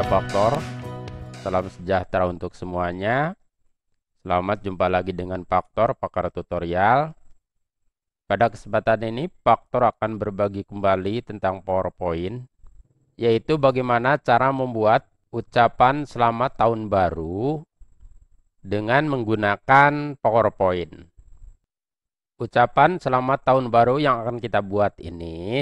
Surya Faktor. Salam sejahtera untuk semuanya. Selamat jumpa lagi dengan Faktor Pakar Tutorial. Pada kesempatan ini, Faktor akan berbagi kembali tentang PowerPoint, yaitu bagaimana cara membuat ucapan selamat tahun baru dengan menggunakan PowerPoint. Ucapan selamat tahun baru yang akan kita buat ini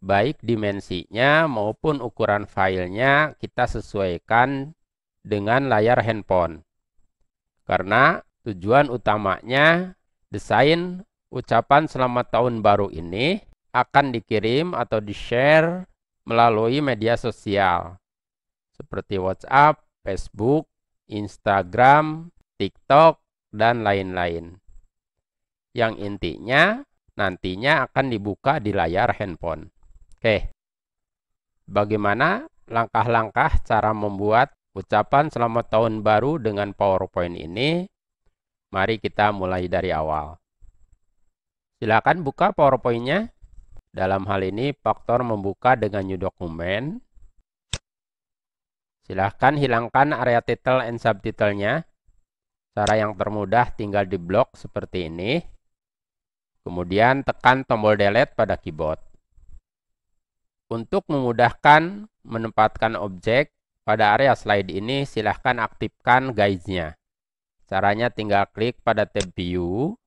baik dimensinya maupun ukuran filenya kita sesuaikan dengan layar handphone. Karena tujuan utamanya desain ucapan selamat tahun baru ini akan dikirim atau di-share melalui media sosial seperti WhatsApp, Facebook, Instagram, TikTok, dan lain-lain. Yang intinya nantinya akan dibuka di layar handphone. Oke, bagaimana langkah-langkah cara membuat ucapan selamat tahun baru dengan PowerPoint ini? Mari kita mulai dari awal. Silakan buka PowerPoint-nya. Dalam hal ini, faktor membuka dengan new document. Silahkan hilangkan area title and subtitle-nya. Cara yang termudah tinggal di blok seperti ini. Kemudian tekan tombol delete pada keyboard. Untuk memudahkan menempatkan objek pada area slide ini, silahkan aktifkan guide-nya. Caranya tinggal klik pada tab View,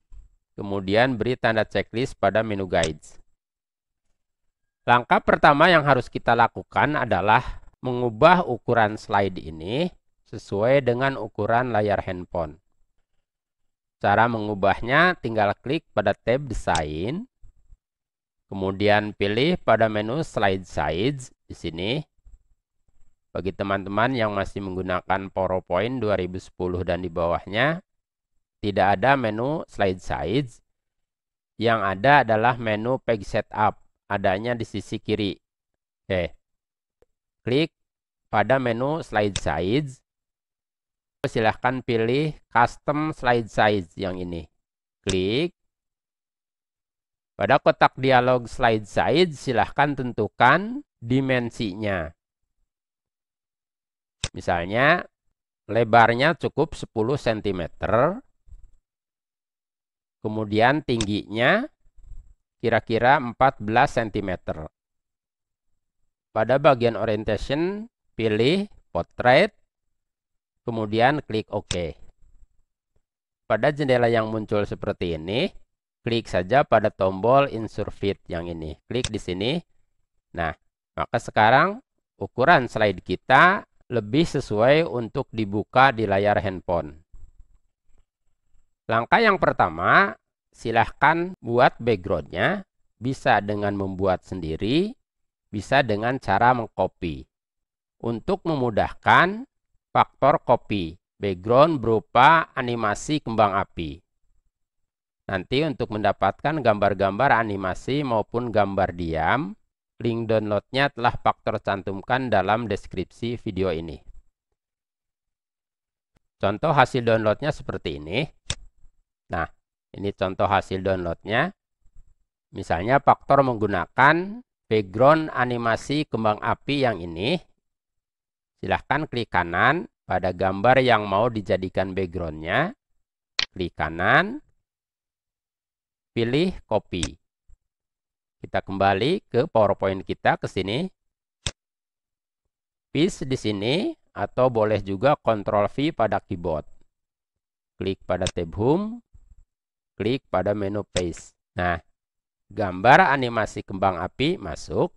kemudian beri tanda checklist pada menu Guides. Langkah pertama yang harus kita lakukan adalah mengubah ukuran slide ini sesuai dengan ukuran layar handphone. Cara mengubahnya tinggal klik pada tab Design. Kemudian pilih pada menu slide size di sini. Bagi teman-teman yang masih menggunakan PowerPoint 2010 dan di bawahnya, tidak ada menu slide size. Yang ada adalah menu page setup, adanya di sisi kiri. Oke. Klik pada menu slide size. Silahkan pilih custom slide size yang ini. Klik pada kotak dialog slide side, silahkan tentukan dimensinya. Misalnya, lebarnya cukup 10 cm. Kemudian tingginya kira-kira 14 cm. Pada bagian orientation, pilih portrait, kemudian klik OK. Pada jendela yang muncul seperti ini, Klik saja pada tombol Insert Fit yang ini. Klik di sini. Nah, maka sekarang ukuran slide kita lebih sesuai untuk dibuka di layar handphone. Langkah yang pertama, silahkan buat backgroundnya. Bisa dengan membuat sendiri, bisa dengan cara mengcopy. Untuk memudahkan, faktor copy background berupa animasi kembang api. Nanti untuk mendapatkan gambar-gambar animasi maupun gambar diam, link downloadnya telah Faktor cantumkan dalam deskripsi video ini. Contoh hasil downloadnya seperti ini. Nah, ini contoh hasil downloadnya. Misalnya Faktor menggunakan background animasi kembang api yang ini. Silahkan klik kanan pada gambar yang mau dijadikan backgroundnya. Klik kanan, pilih copy. Kita kembali ke PowerPoint kita ke sini. Paste di sini atau boleh juga Ctrl V pada keyboard. Klik pada tab Home, klik pada menu Paste. Nah, gambar animasi kembang api masuk.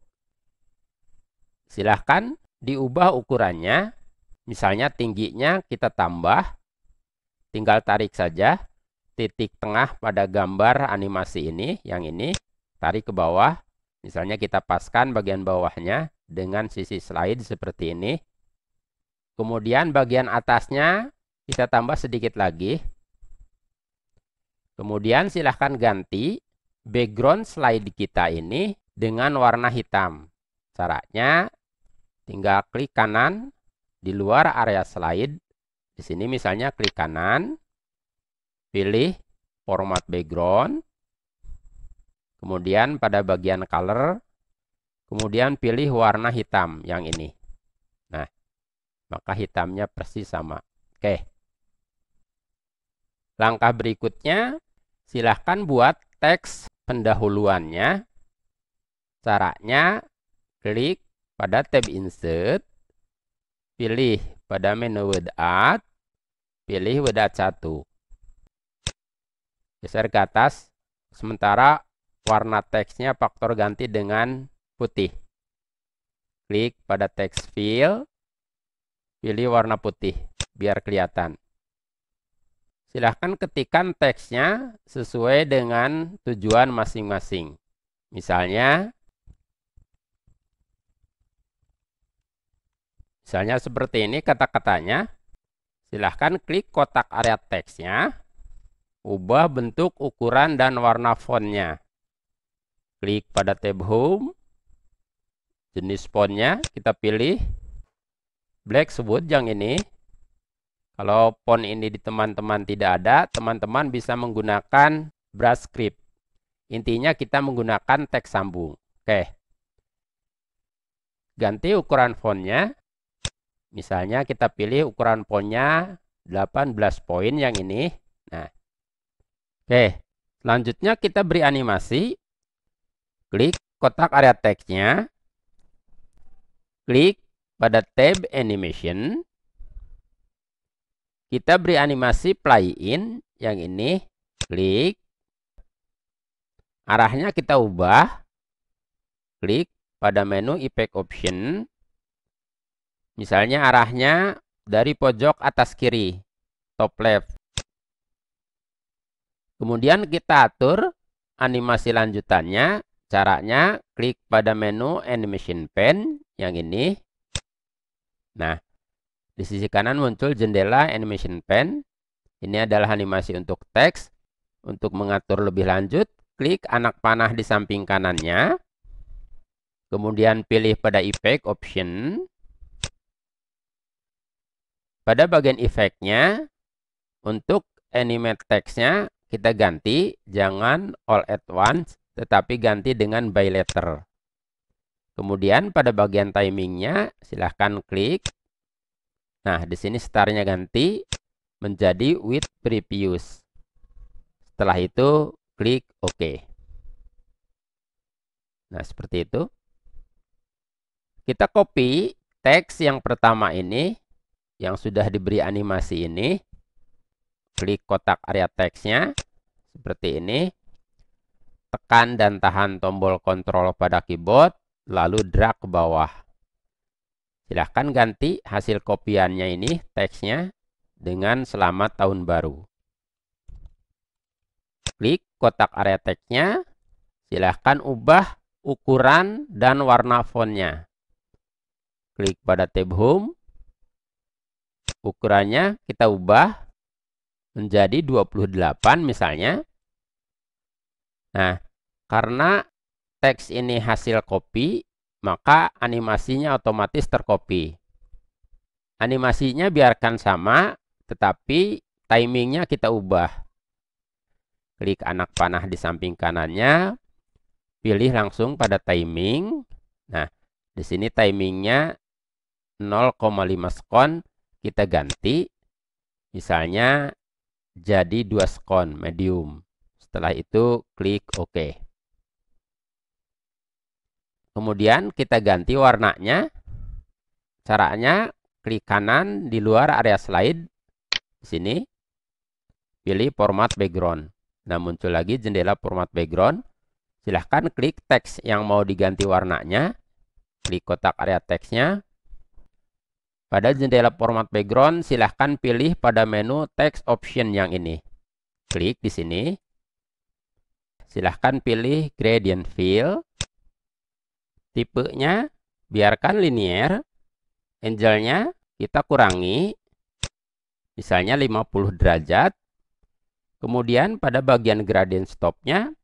Silahkan diubah ukurannya. Misalnya tingginya kita tambah. Tinggal tarik saja titik tengah pada gambar animasi ini, yang ini, tarik ke bawah. Misalnya kita paskan bagian bawahnya dengan sisi slide seperti ini. Kemudian bagian atasnya kita tambah sedikit lagi. Kemudian silahkan ganti background slide kita ini dengan warna hitam. Caranya tinggal klik kanan di luar area slide. Di sini misalnya klik kanan, pilih format background, kemudian pada bagian color, kemudian pilih warna hitam yang ini. Nah, maka hitamnya persis sama. Oke. Langkah berikutnya, silahkan buat teks pendahuluannya. Caranya, klik pada tab Insert, pilih pada menu Word Art, pilih Word Art 1 geser ke atas sementara warna teksnya faktor ganti dengan putih klik pada teks fill pilih warna putih biar kelihatan silahkan ketikkan teksnya sesuai dengan tujuan masing-masing misalnya misalnya seperti ini kata-katanya silahkan klik kotak area teksnya Ubah bentuk, ukuran, dan warna fontnya. Klik pada tab Home. Jenis fontnya kita pilih black sebut yang ini. Kalau font ini di teman-teman tidak ada, teman-teman bisa menggunakan brush script. Intinya kita menggunakan teks sambung. Oke. Ganti ukuran fontnya. Misalnya kita pilih ukuran fontnya 18 poin yang ini. Nah, Oke, selanjutnya kita beri animasi. Klik kotak area teksnya. Klik pada tab animation. Kita beri animasi play in yang ini. Klik. Arahnya kita ubah. Klik pada menu effect option. Misalnya arahnya dari pojok atas kiri, top left Kemudian kita atur animasi lanjutannya. Caranya klik pada menu Animation Pen yang ini. Nah, di sisi kanan muncul jendela Animation Pen. Ini adalah animasi untuk teks. Untuk mengatur lebih lanjut, klik anak panah di samping kanannya. Kemudian pilih pada Effect option. Pada bagian efeknya, untuk animate teksnya kita ganti jangan all at once tetapi ganti dengan by letter. Kemudian pada bagian timingnya silahkan klik. Nah di sini startnya ganti menjadi with previous. Setelah itu klik OK. Nah seperti itu. Kita copy teks yang pertama ini yang sudah diberi animasi ini klik kotak area teksnya seperti ini. Tekan dan tahan tombol kontrol pada keyboard, lalu drag ke bawah. Silahkan ganti hasil kopiannya ini, teksnya, dengan selamat tahun baru. Klik kotak area teksnya, silahkan ubah ukuran dan warna fontnya. Klik pada tab home, ukurannya kita ubah menjadi 28 misalnya. Nah, karena teks ini hasil copy, maka animasinya otomatis tercopy. Animasinya biarkan sama, tetapi timingnya kita ubah. Klik anak panah di samping kanannya, pilih langsung pada timing. Nah, di sini timingnya 0,5 sekon kita ganti. Misalnya jadi dua skon medium. Setelah itu klik OK. Kemudian kita ganti warnanya. Caranya klik kanan di luar area slide di sini. Pilih format background. Nah, muncul lagi jendela format background. Silahkan klik teks yang mau diganti warnanya. Klik kotak area teksnya. Pada jendela format background, silahkan pilih pada menu text option yang ini. Klik di sini. Silahkan pilih gradient fill. Tipenya, biarkan linear. Angelnya kita kurangi, misalnya 50 derajat. Kemudian pada bagian gradient stopnya,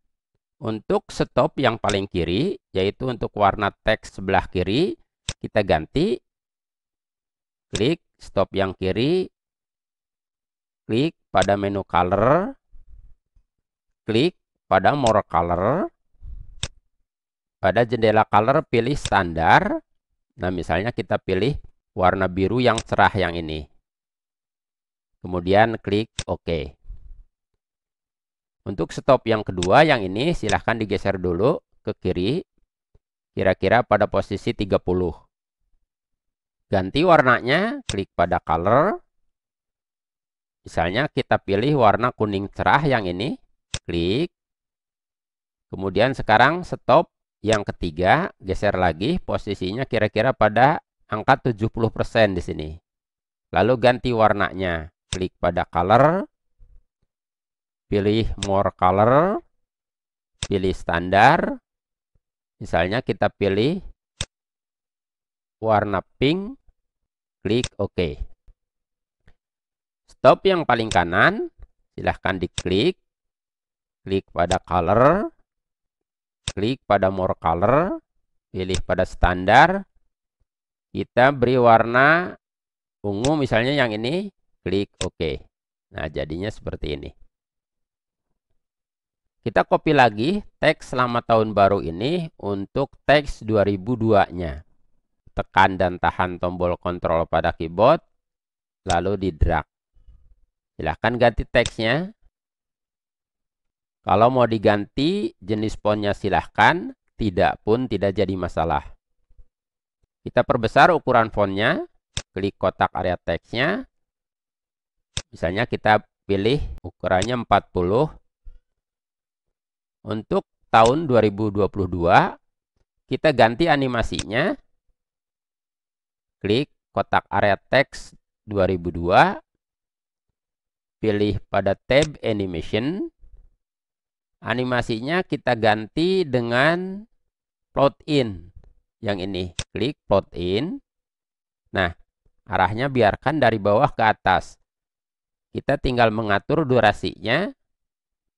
untuk stop yang paling kiri, yaitu untuk warna teks sebelah kiri, kita ganti Klik stop yang kiri. Klik pada menu color. Klik pada more color. Pada jendela color pilih standar. Nah, misalnya kita pilih warna biru yang cerah yang ini. Kemudian klik OK. Untuk stop yang kedua, yang ini silahkan digeser dulu ke kiri, kira-kira pada posisi 30 ganti warnanya, klik pada color. Misalnya kita pilih warna kuning cerah yang ini, klik. Kemudian sekarang stop yang ketiga, geser lagi posisinya kira-kira pada angka 70% di sini. Lalu ganti warnanya, klik pada color. Pilih more color. Pilih standar. Misalnya kita pilih warna pink klik OK. Stop yang paling kanan, silahkan diklik. Klik pada color, klik pada more color, pilih pada standar. Kita beri warna ungu misalnya yang ini, klik OK. Nah, jadinya seperti ini. Kita copy lagi teks selamat tahun baru ini untuk teks 2002-nya tekan dan tahan tombol kontrol pada keyboard, lalu di drag. Silahkan ganti teksnya. Kalau mau diganti jenis fontnya silahkan, tidak pun tidak jadi masalah. Kita perbesar ukuran fontnya, klik kotak area teksnya. Misalnya kita pilih ukurannya 40. Untuk tahun 2022, kita ganti animasinya Klik kotak area teks 2002. Pilih pada tab animation. Animasinya kita ganti dengan plot in. Yang ini. Klik plot in. Nah, arahnya biarkan dari bawah ke atas. Kita tinggal mengatur durasinya.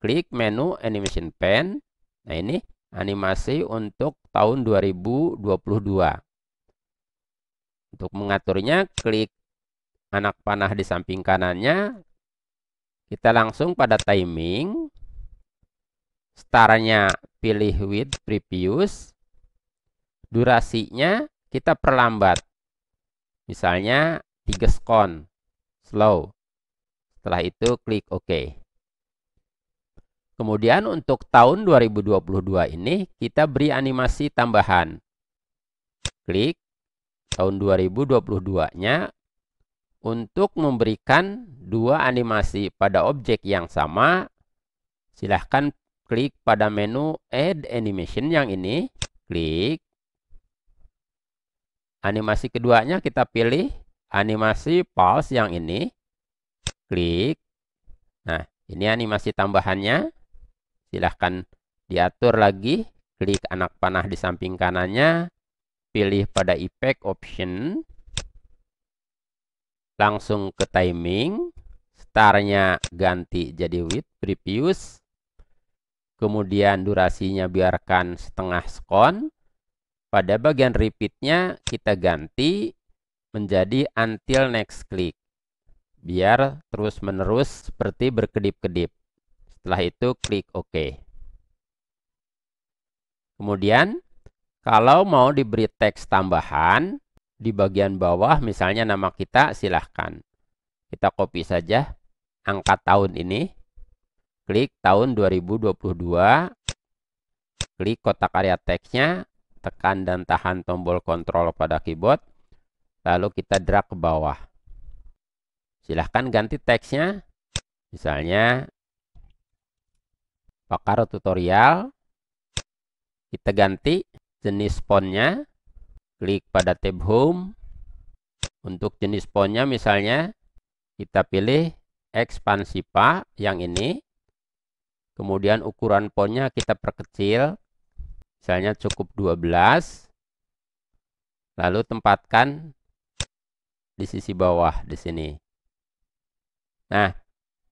Klik menu animation pen. Nah, ini animasi untuk tahun 2022. Untuk mengaturnya, klik anak panah di samping kanannya. Kita langsung pada timing. Starnya pilih with previous. Durasinya kita perlambat. Misalnya 3 skon. Slow. Setelah itu klik OK. Kemudian untuk tahun 2022 ini kita beri animasi tambahan. Klik tahun 2022-nya untuk memberikan dua animasi pada objek yang sama, silahkan klik pada menu Add Animation yang ini, klik. Animasi keduanya kita pilih animasi pulse yang ini, klik. Nah, ini animasi tambahannya, silahkan diatur lagi, klik anak panah di samping kanannya, pilih pada effect option langsung ke timing startnya ganti jadi with previous kemudian durasinya biarkan setengah sekon pada bagian repeatnya kita ganti menjadi until next click biar terus menerus seperti berkedip-kedip setelah itu klik OK kemudian kalau mau diberi teks tambahan, di bagian bawah misalnya nama kita silahkan. Kita copy saja angka tahun ini. Klik tahun 2022. Klik kotak area teksnya. Tekan dan tahan tombol kontrol pada keyboard. Lalu kita drag ke bawah. Silahkan ganti teksnya. Misalnya pakar tutorial. Kita ganti jenis fontnya, klik pada tab home. Untuk jenis fontnya misalnya kita pilih ekspansi pak yang ini. Kemudian ukuran fontnya kita perkecil. Misalnya cukup 12. Lalu tempatkan di sisi bawah di sini. Nah,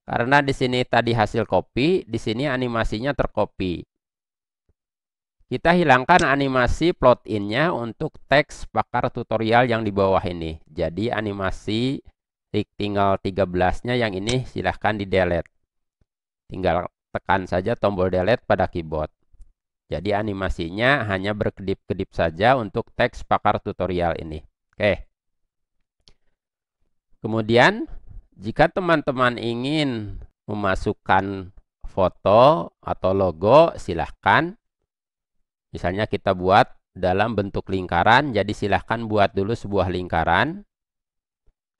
karena di sini tadi hasil copy, di sini animasinya tercopy. Kita hilangkan animasi plot innya untuk teks pakar tutorial yang di bawah ini. Jadi animasi tinggal 13-nya yang ini silahkan di delete. Tinggal tekan saja tombol delete pada keyboard. Jadi animasinya hanya berkedip-kedip saja untuk teks pakar tutorial ini. Oke. Kemudian jika teman-teman ingin memasukkan foto atau logo silahkan Misalnya kita buat dalam bentuk lingkaran, jadi silahkan buat dulu sebuah lingkaran.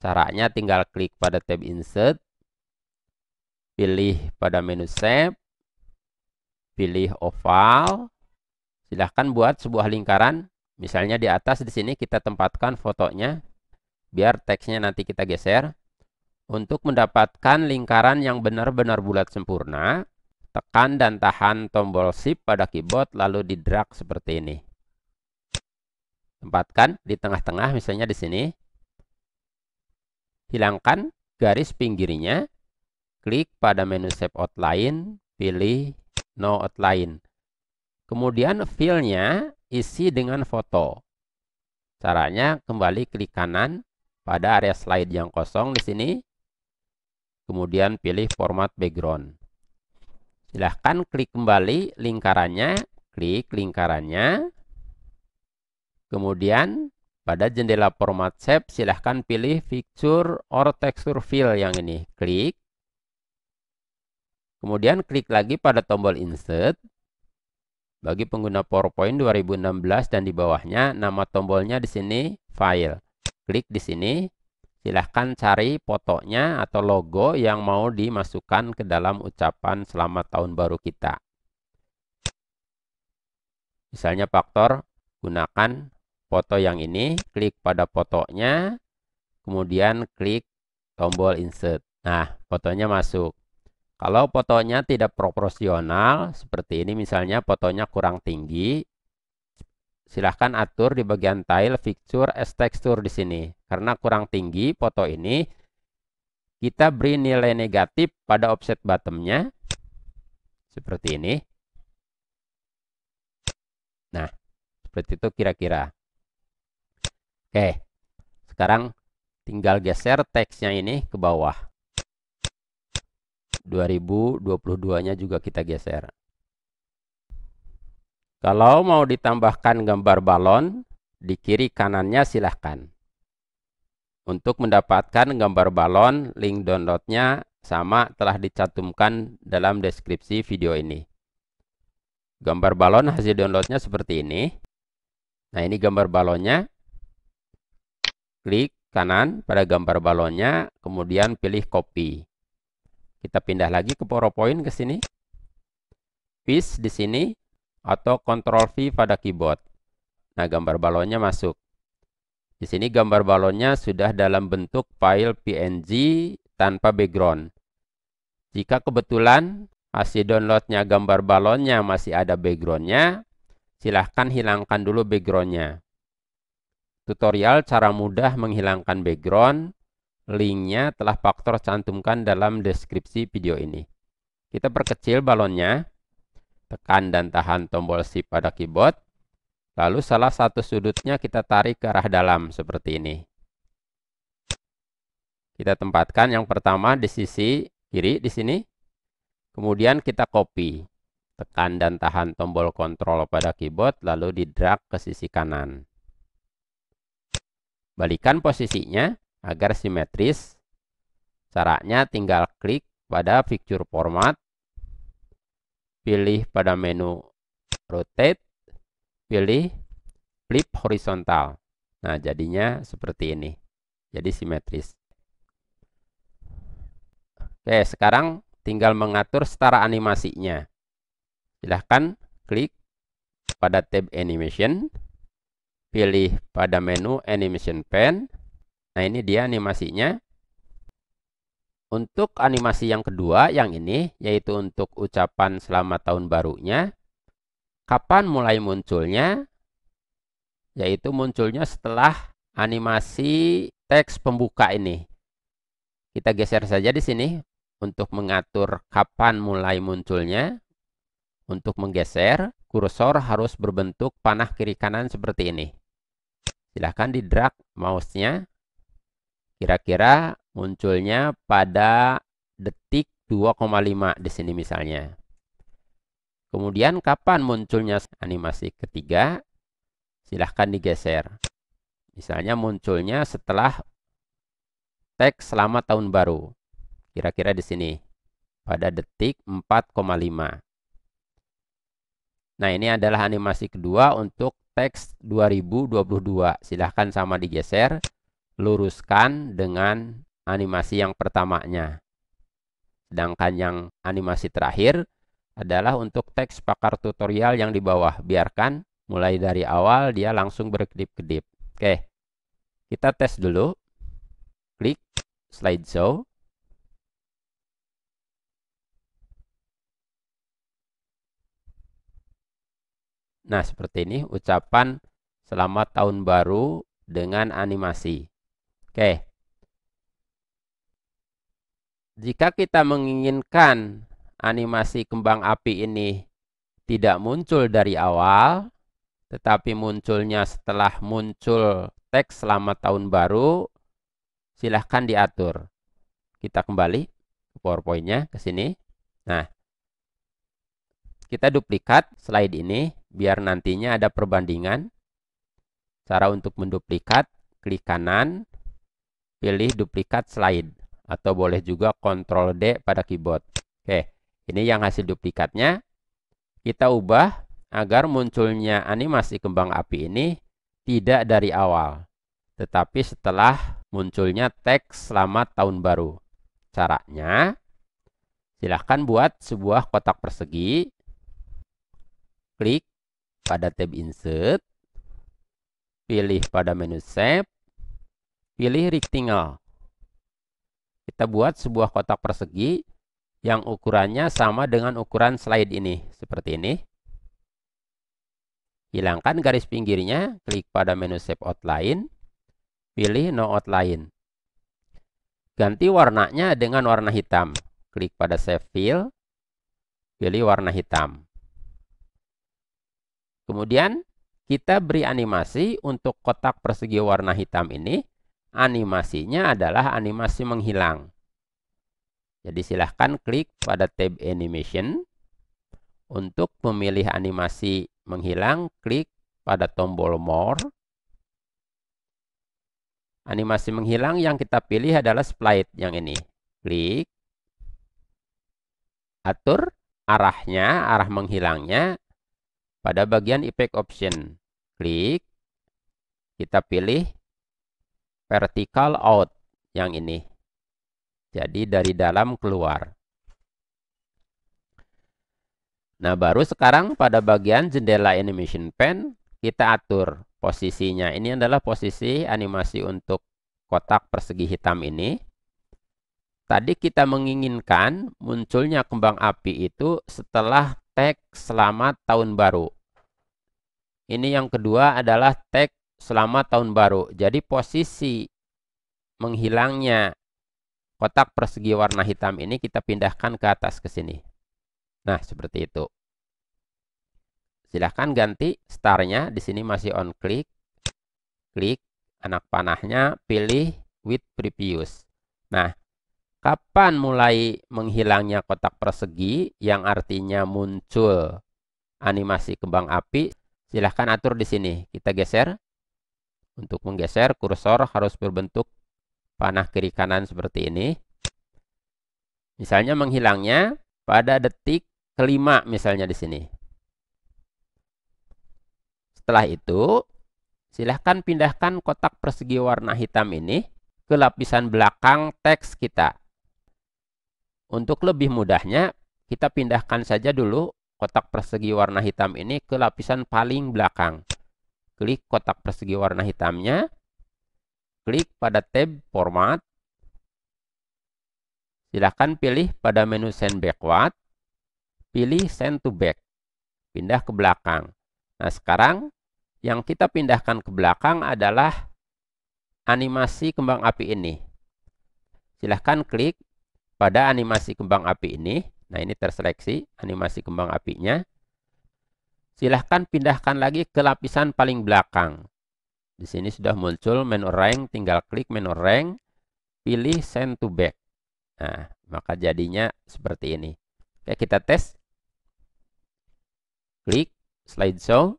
Caranya tinggal klik pada tab insert, pilih pada menu shape, pilih oval, silahkan buat sebuah lingkaran. Misalnya di atas di sini kita tempatkan fotonya, biar teksnya nanti kita geser. Untuk mendapatkan lingkaran yang benar-benar bulat sempurna, Tekan dan tahan tombol shift pada keyboard lalu di drag seperti ini. Tempatkan di tengah-tengah misalnya di sini. Hilangkan garis pinggirnya. Klik pada menu shape outline, pilih no outline. Kemudian fill nya isi dengan foto. Caranya kembali klik kanan pada area slide yang kosong di sini. Kemudian pilih format background. Silahkan klik kembali lingkarannya, klik lingkarannya. Kemudian pada jendela format shape silahkan pilih fixture or texture fill yang ini. Klik. Kemudian klik lagi pada tombol insert. Bagi pengguna PowerPoint 2016 dan di bawahnya nama tombolnya di sini file. Klik di sini silahkan cari fotonya atau logo yang mau dimasukkan ke dalam ucapan selamat tahun baru kita. Misalnya faktor, gunakan foto yang ini, klik pada fotonya, kemudian klik tombol insert. Nah, fotonya masuk. Kalau fotonya tidak proporsional, seperti ini misalnya fotonya kurang tinggi, Silahkan atur di bagian tile fixture as texture di sini. Karena kurang tinggi foto ini, kita beri nilai negatif pada offset bottomnya. Seperti ini. Nah, seperti itu kira-kira. Oke, sekarang tinggal geser teksnya ini ke bawah. 2022-nya juga kita geser. Kalau mau ditambahkan gambar balon, di kiri kanannya silahkan. Untuk mendapatkan gambar balon, link downloadnya sama telah dicantumkan dalam deskripsi video ini. Gambar balon hasil downloadnya seperti ini. Nah ini gambar balonnya. Klik kanan pada gambar balonnya, kemudian pilih copy. Kita pindah lagi ke PowerPoint ke sini. Paste di sini, atau Ctrl V pada keyboard. Nah, gambar balonnya masuk. Di sini gambar balonnya sudah dalam bentuk file PNG tanpa background. Jika kebetulan hasil downloadnya gambar balonnya masih ada backgroundnya, silahkan hilangkan dulu backgroundnya. Tutorial cara mudah menghilangkan background, linknya telah faktor cantumkan dalam deskripsi video ini. Kita perkecil balonnya tekan dan tahan tombol shift pada keyboard. Lalu salah satu sudutnya kita tarik ke arah dalam seperti ini. Kita tempatkan yang pertama di sisi kiri di sini. Kemudian kita copy. Tekan dan tahan tombol kontrol pada keyboard lalu di drag ke sisi kanan. Balikan posisinya agar simetris. Caranya tinggal klik pada picture format pilih pada menu rotate, pilih flip horizontal. Nah, jadinya seperti ini. Jadi simetris. Oke, sekarang tinggal mengatur setara animasinya. Silahkan klik pada tab animation, pilih pada menu animation pen. Nah, ini dia animasinya. Untuk animasi yang kedua, yang ini, yaitu untuk ucapan selamat tahun barunya. Kapan mulai munculnya? Yaitu munculnya setelah animasi teks pembuka ini. Kita geser saja di sini untuk mengatur kapan mulai munculnya. Untuk menggeser, kursor harus berbentuk panah kiri kanan seperti ini. Silahkan di drag mouse-nya. Kira-kira munculnya pada detik 2,5 di sini misalnya. Kemudian kapan munculnya animasi ketiga? Silahkan digeser. Misalnya munculnya setelah teks selamat tahun baru. Kira-kira di sini. Pada detik 4,5. Nah ini adalah animasi kedua untuk teks 2022. Silahkan sama digeser. Luruskan dengan animasi yang pertamanya. Sedangkan yang animasi terakhir adalah untuk teks pakar tutorial yang di bawah. Biarkan mulai dari awal dia langsung berkedip-kedip. Oke, kita tes dulu. Klik slide show. Nah, seperti ini ucapan selamat tahun baru dengan animasi. Oke, jika kita menginginkan animasi kembang api ini tidak muncul dari awal, tetapi munculnya setelah muncul teks selamat tahun baru, silahkan diatur. Kita kembali ke PowerPoint-nya, ke sini. Nah, kita duplikat slide ini, biar nantinya ada perbandingan. Cara untuk menduplikat, klik kanan, pilih duplikat slide atau boleh juga Ctrl D pada keyboard. Oke, ini yang hasil duplikatnya. Kita ubah agar munculnya animasi kembang api ini tidak dari awal, tetapi setelah munculnya teks selamat tahun baru. Caranya, silahkan buat sebuah kotak persegi, klik pada tab insert, pilih pada menu shape, pilih rectangle. Kita buat sebuah kotak persegi yang ukurannya sama dengan ukuran slide ini. Seperti ini. Hilangkan garis pinggirnya, klik pada menu shape outline, pilih no outline. Ganti warnanya dengan warna hitam. Klik pada save fill, pilih warna hitam. Kemudian kita beri animasi untuk kotak persegi warna hitam ini animasinya adalah animasi menghilang. Jadi silahkan klik pada tab animation. Untuk memilih animasi menghilang, klik pada tombol more. Animasi menghilang yang kita pilih adalah sprite yang ini. Klik. Atur arahnya, arah menghilangnya pada bagian effect option. Klik. Kita pilih vertical out yang ini. Jadi dari dalam keluar. Nah, baru sekarang pada bagian jendela animation pen kita atur posisinya. Ini adalah posisi animasi untuk kotak persegi hitam ini. Tadi kita menginginkan munculnya kembang api itu setelah tag selamat tahun baru. Ini yang kedua adalah tag selama tahun baru. Jadi posisi menghilangnya kotak persegi warna hitam ini kita pindahkan ke atas ke sini. Nah, seperti itu. Silahkan ganti starnya. Di sini masih on click. Klik anak panahnya, pilih with previous. Nah, kapan mulai menghilangnya kotak persegi yang artinya muncul animasi kembang api? Silahkan atur di sini. Kita geser untuk menggeser kursor harus berbentuk panah kiri kanan seperti ini. Misalnya menghilangnya pada detik kelima misalnya di sini. Setelah itu, silahkan pindahkan kotak persegi warna hitam ini ke lapisan belakang teks kita. Untuk lebih mudahnya, kita pindahkan saja dulu kotak persegi warna hitam ini ke lapisan paling belakang. Klik kotak persegi warna hitamnya. Klik pada tab format. Silakan pilih pada menu send backward. Pilih send to back. Pindah ke belakang. Nah sekarang yang kita pindahkan ke belakang adalah animasi kembang api ini. Silahkan klik pada animasi kembang api ini. Nah ini terseleksi animasi kembang apinya silahkan pindahkan lagi ke lapisan paling belakang. Di sini sudah muncul menu rank, tinggal klik menu rank, pilih send to back. Nah, maka jadinya seperti ini. Oke, kita tes. Klik slide slideshow.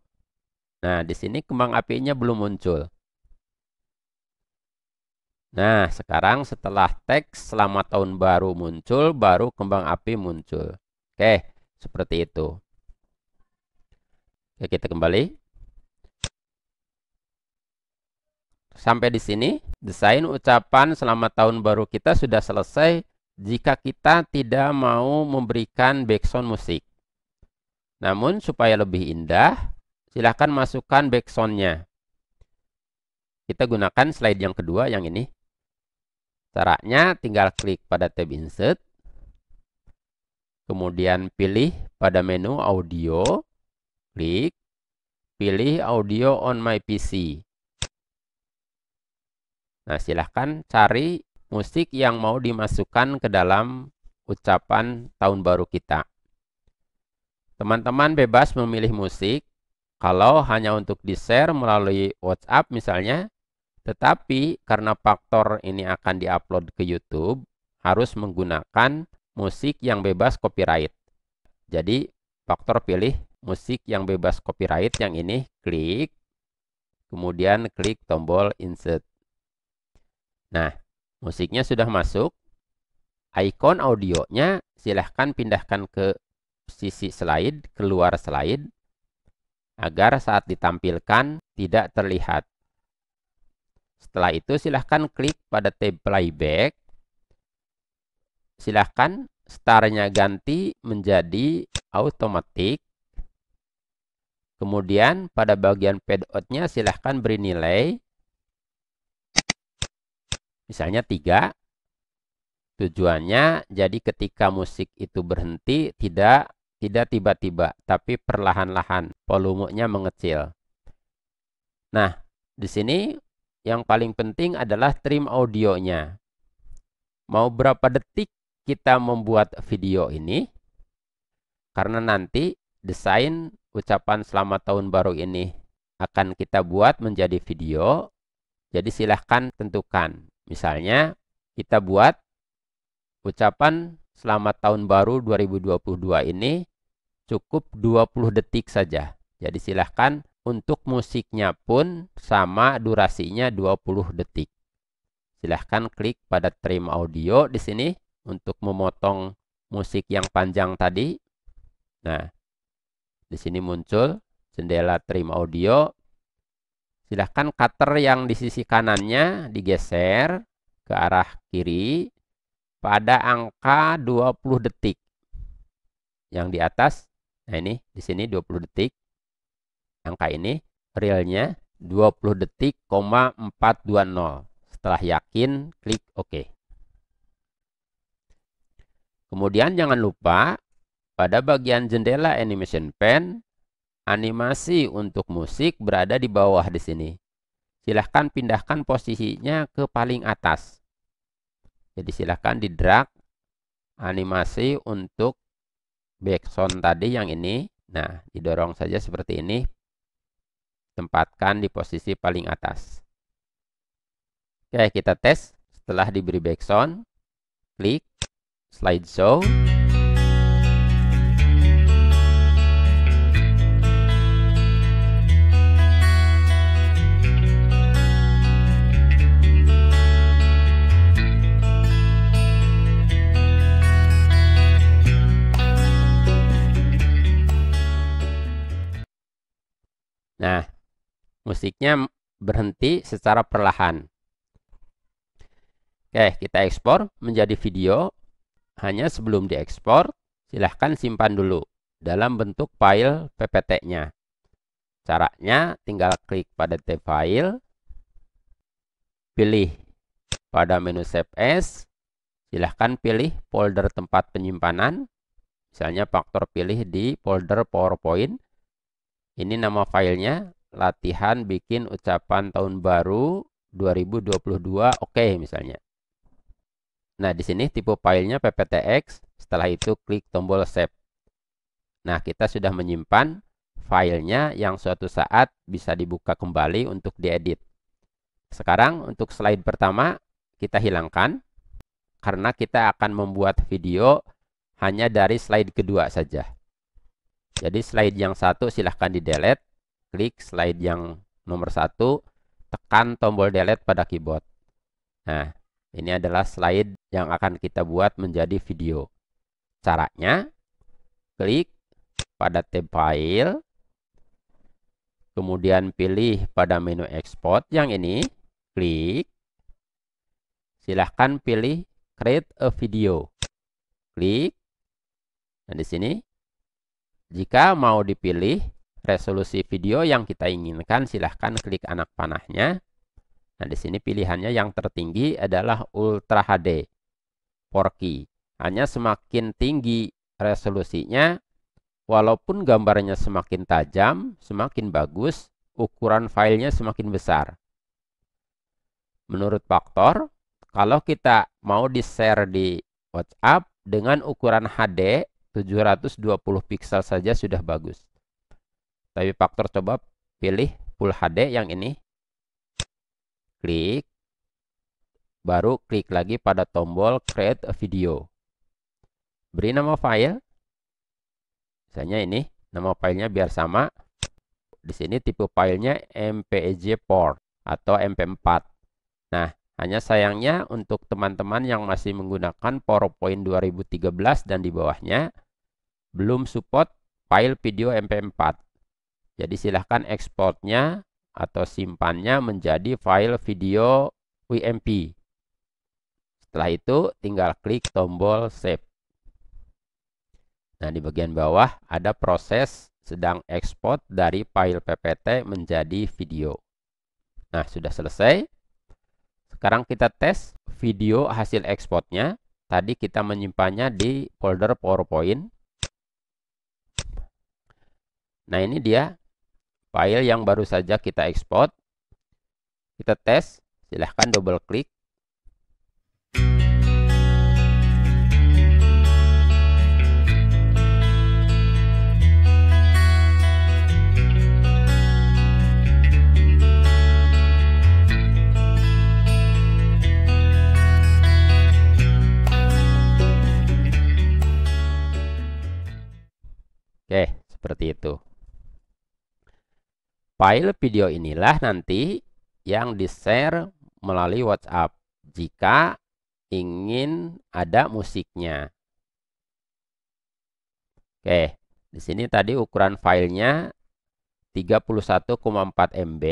Nah, di sini kembang apinya belum muncul. Nah, sekarang setelah teks selamat tahun baru muncul, baru kembang api muncul. Oke, seperti itu. Oke, kita kembali. Sampai di sini, desain ucapan selamat tahun baru kita sudah selesai jika kita tidak mau memberikan background musik. Namun, supaya lebih indah, silahkan masukkan backgroundnya. Kita gunakan slide yang kedua, yang ini. Caranya tinggal klik pada tab Insert, kemudian pilih pada menu Audio, Klik. Pilih audio on my PC. Nah, silahkan cari musik yang mau dimasukkan ke dalam ucapan tahun baru kita. Teman-teman bebas memilih musik kalau hanya untuk di-share melalui WhatsApp misalnya, tetapi karena faktor ini akan di upload ke YouTube, harus menggunakan musik yang bebas copyright. Jadi, faktor pilih musik yang bebas copyright yang ini klik kemudian klik tombol insert nah musiknya sudah masuk icon audionya silahkan pindahkan ke sisi slide keluar slide agar saat ditampilkan tidak terlihat setelah itu silahkan klik pada tab playback silahkan starnya ganti menjadi automatic Kemudian pada bagian payoutnya silahkan beri nilai. Misalnya 3. Tujuannya jadi ketika musik itu berhenti tidak tidak tiba-tiba tapi perlahan-lahan volumenya mengecil. Nah, di sini yang paling penting adalah trim audionya. Mau berapa detik kita membuat video ini? Karena nanti desain ucapan selamat tahun baru ini akan kita buat menjadi video. Jadi silahkan tentukan. Misalnya kita buat ucapan selamat tahun baru 2022 ini cukup 20 detik saja. Jadi silahkan untuk musiknya pun sama durasinya 20 detik. Silahkan klik pada trim audio di sini untuk memotong musik yang panjang tadi. Nah, di sini muncul jendela trim audio. Silahkan cutter yang di sisi kanannya digeser ke arah kiri pada angka 20 detik. Yang di atas, nah ini di sini 20 detik. Angka ini realnya 20 detik, 420. Setelah yakin, klik OK. Kemudian jangan lupa pada bagian jendela animation pen, animasi untuk musik berada di bawah di sini. Silahkan pindahkan posisinya ke paling atas. Jadi silahkan di drag animasi untuk background tadi yang ini. Nah, didorong saja seperti ini. Tempatkan di posisi paling atas. Oke, kita tes. Setelah diberi background, klik Slide Show. Nah, musiknya berhenti secara perlahan. Oke, kita ekspor menjadi video. Hanya sebelum diekspor, silahkan simpan dulu dalam bentuk file PPT-nya. Caranya tinggal klik pada tab file, pilih pada menu save as, silahkan pilih folder tempat penyimpanan, misalnya faktor pilih di folder PowerPoint, ini nama filenya, latihan bikin ucapan tahun baru 2022, oke okay, misalnya. Nah, di sini tipe filenya PPTX, setelah itu klik tombol save. Nah, kita sudah menyimpan filenya yang suatu saat bisa dibuka kembali untuk diedit. Sekarang untuk slide pertama kita hilangkan karena kita akan membuat video hanya dari slide kedua saja. Jadi slide yang satu silahkan di delete, klik slide yang nomor satu, tekan tombol delete pada keyboard. Nah, ini adalah slide yang akan kita buat menjadi video. Caranya, klik pada tab file, kemudian pilih pada menu export yang ini, klik, silahkan pilih create a video, klik, dan di sini jika mau dipilih resolusi video yang kita inginkan, silahkan klik anak panahnya. Nah, di sini pilihannya yang tertinggi adalah Ultra HD 4K. Hanya semakin tinggi resolusinya, walaupun gambarnya semakin tajam, semakin bagus, ukuran filenya semakin besar. Menurut faktor, kalau kita mau di-share di WhatsApp dengan ukuran HD 720 pixel saja sudah bagus. Tapi faktor coba pilih Full HD yang ini. Klik. Baru klik lagi pada tombol Create a Video. Beri nama file. Misalnya ini. Nama filenya biar sama. Di sini tipe filenya MPEG 4 atau MP4. Nah, hanya sayangnya untuk teman-teman yang masih menggunakan PowerPoint 2013 dan di bawahnya, belum support file video MP4. Jadi silahkan ekspornya atau simpannya menjadi file video WMP. Setelah itu tinggal klik tombol save. Nah di bagian bawah ada proses sedang ekspor dari file PPT menjadi video. Nah sudah selesai. Sekarang kita tes video hasil ekspornya. Tadi kita menyimpannya di folder PowerPoint. Nah ini dia file yang baru saja kita export. Kita tes, silahkan double klik. Oke, seperti itu. File video inilah nanti yang di-share melalui WhatsApp jika ingin ada musiknya. Oke, di sini tadi ukuran filenya 31,4 MB.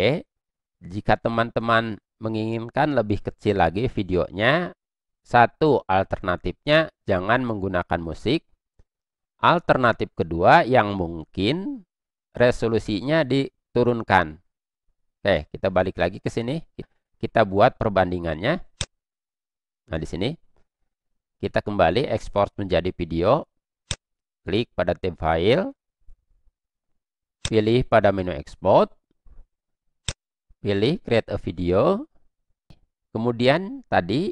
Jika teman-teman menginginkan lebih kecil lagi videonya, satu alternatifnya jangan menggunakan musik. Alternatif kedua yang mungkin resolusinya di turunkan. Oke, kita balik lagi ke sini. Kita buat perbandingannya. Nah, di sini. Kita kembali export menjadi video. Klik pada tab file. Pilih pada menu export. Pilih create a video. Kemudian tadi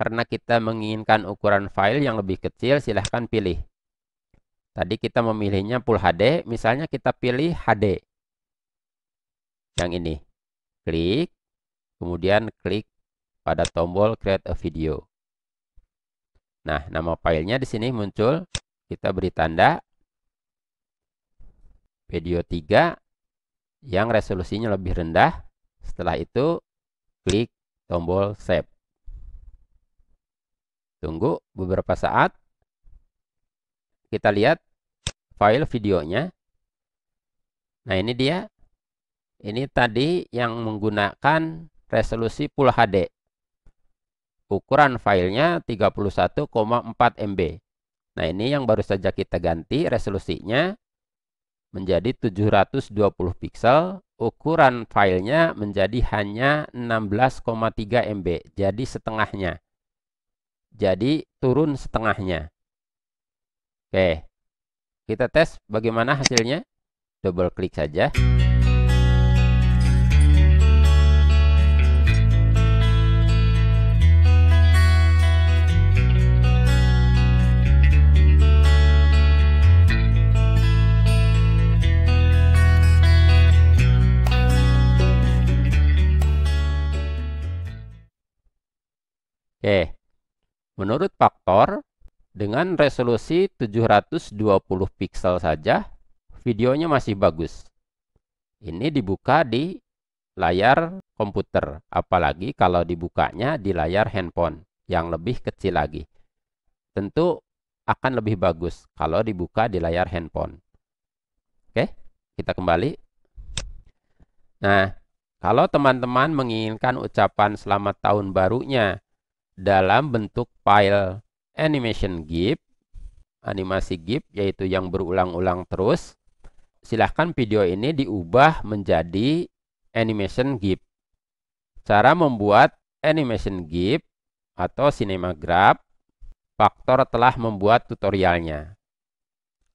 karena kita menginginkan ukuran file yang lebih kecil, silahkan pilih. Tadi kita memilihnya Full HD, misalnya kita pilih HD yang ini. Klik, kemudian klik pada tombol create a video. Nah, nama filenya di sini muncul. Kita beri tanda video 3 yang resolusinya lebih rendah. Setelah itu, klik tombol save. Tunggu beberapa saat. Kita lihat file videonya. Nah, ini dia ini tadi yang menggunakan resolusi Full HD. Ukuran filenya 31,4 MB. Nah ini yang baru saja kita ganti resolusinya menjadi 720 pixel. Ukuran filenya menjadi hanya 16,3 MB. Jadi setengahnya. Jadi turun setengahnya. Oke. Kita tes bagaimana hasilnya. Double klik saja. Oke. Menurut Faktor, dengan resolusi 720 pixel saja, videonya masih bagus. Ini dibuka di layar komputer, apalagi kalau dibukanya di layar handphone yang lebih kecil lagi. Tentu akan lebih bagus kalau dibuka di layar handphone. Oke, kita kembali. Nah, kalau teman-teman menginginkan ucapan selamat tahun barunya dalam bentuk file animation GIF, animasi GIF yaitu yang berulang-ulang terus. Silahkan video ini diubah menjadi animation GIF. Cara membuat animation GIF atau cinemagraph, faktor telah membuat tutorialnya.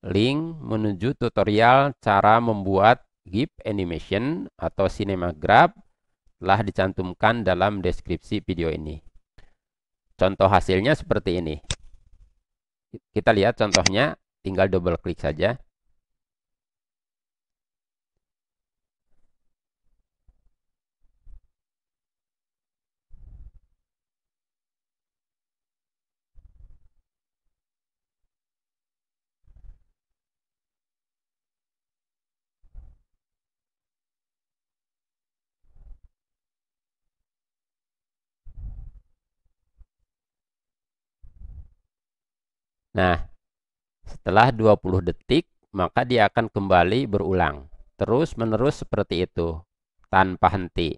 Link menuju tutorial cara membuat GIF animation atau cinemagraph telah dicantumkan dalam deskripsi video ini. Contoh hasilnya seperti ini. Kita lihat contohnya, tinggal double klik saja. Nah, setelah 20 detik, maka dia akan kembali berulang. Terus-menerus seperti itu, tanpa henti.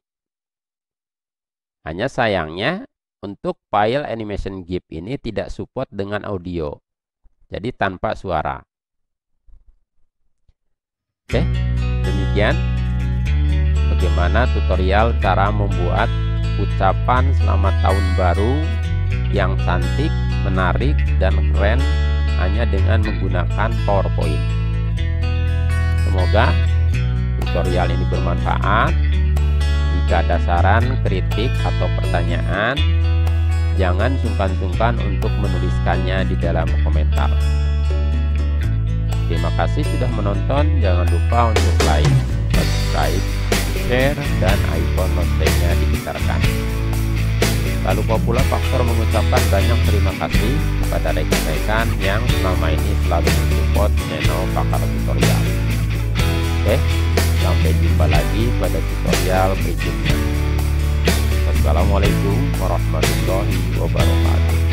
Hanya sayangnya, untuk file animation GIF ini tidak support dengan audio. Jadi tanpa suara. Oke, demikian bagaimana tutorial cara membuat ucapan selamat tahun baru yang cantik menarik dan keren hanya dengan menggunakan PowerPoint. Semoga tutorial ini bermanfaat. Jika ada saran, kritik, atau pertanyaan, jangan sungkan-sungkan untuk menuliskannya di dalam komentar. Terima kasih sudah menonton. Jangan lupa untuk like, subscribe, share, dan icon loncengnya digitarkan. Tak lupa pula Faktor mengucapkan banyak terima kasih kepada rekan-rekan yang selama ini selalu mensupport channel Pakar Tutorial. Oke, sampai jumpa lagi pada tutorial berikutnya. Wassalamualaikum warahmatullahi wabarakatuh.